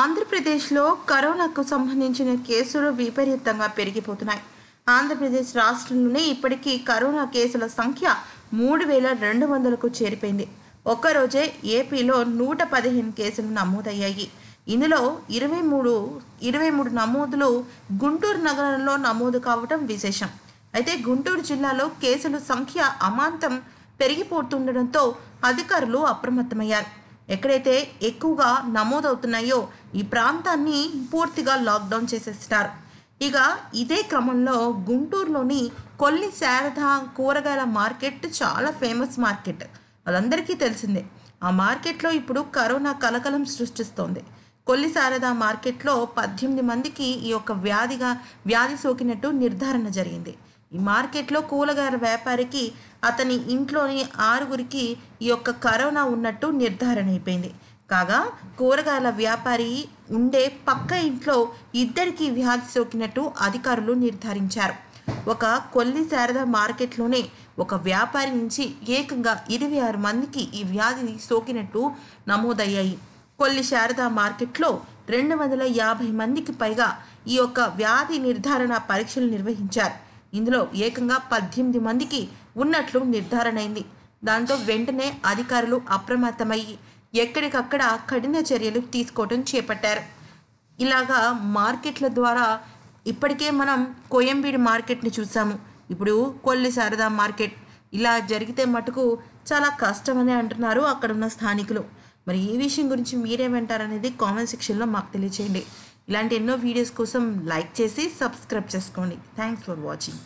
ఆంధ్రప్రదేశ్లో కరోనాకు సంబంధించిన కేసులు విపరీతంగా పెరిగిపోతున్నాయి ఆంధ్రప్రదేశ్ రాష్ట్రంలోనే ఇప్పటికీ కరోనా కేసుల సంఖ్య మూడు వేల రెండు వందలకు చేరిపోయింది ఒక్కరోజే ఏపీలో నూట పదిహేను కేసులు నమోదయ్యాయి ఇందులో ఇరవై మూడు ఇరవై మూడు నమోదులు గుంటూరు నగరంలో నమోదు కావటం విశేషం అయితే గుంటూరు జిల్లాలో కేసుల సంఖ్య అమాంతం పెరిగిపోతుండటంతో అధికారులు అప్రమత్తమయ్యారు ఎక్కడైతే ఎక్కువగా నమోదవుతున్నాయో ఈ ప్రాంతాన్ని పూర్తిగా లాక్డౌన్ చేసేస్తారు ఇక ఇదే క్రమంలో గుంటూరులోని కొల్లి శారద కూరగాయల మార్కెట్ చాలా ఫేమస్ మార్కెట్ వాళ్ళందరికీ తెలిసిందే ఆ మార్కెట్లో ఇప్పుడు కరోనా కలకలం సృష్టిస్తోంది కొల్లి శారద మార్కెట్లో పద్దెనిమిది మందికి ఈ యొక్క వ్యాధిగా వ్యాధి సోకినట్టు నిర్ధారణ జరిగింది ఈ మార్కెట్లో కూలగాయల వ్యాపారికి అతని ఇంట్లోని ఆరుగురికి ఈ యొక్క కరోనా ఉన్నట్టు నిర్ధారణ అయిపోయింది కాగా కూరగాయల వ్యాపారి ఉండే పక్క ఇంట్లో ఇద్దరికి వ్యాధి సోకినట్టు అధికారులు నిర్ధారించారు ఒక కొల్లి శారద మార్కెట్లోనే ఒక వ్యాపారి నుంచి ఏకంగా ఇరవై ఆరు మందికి ఈ వ్యాధి సోకినట్టు నమోదయ్యాయి కొల్లి శారద మార్కెట్లో రెండు వందల యాభై మందికి పైగా ఈ యొక్క వ్యాధి నిర్ధారణ పరీక్షలు నిర్వహించారు ఇందులో ఏకంగా పద్దెనిమిది మందికి ఉన్నట్లు నిర్ధారణైంది దాంతో వెంటనే అధికారులు అప్రమత్తమయ్యి ఎక్కడికక్కడ కఠిన చర్యలు తీసుకోవడం చేపట్టారు ఇలాగా మార్కెట్ల ద్వారా ఇప్పటికే మనం కోయంబీడు మార్కెట్ని చూసాము ఇప్పుడు కొల్లి శారదా మార్కెట్ ఇలా జరిగితే మటుకు చాలా కష్టమని అంటున్నారు అక్కడ ఉన్న స్థానికులు మరి ఈ విషయం గురించి మీరేమంటారనేది కామెంట్ సెక్షన్లో మాకు తెలియచేయండి ఇలాంటి ఎన్నో వీడియోస్ కోసం లైక్ చేసి సబ్స్క్రైబ్ చేసుకోండి థ్యాంక్స్ ఫర్ వాచింగ్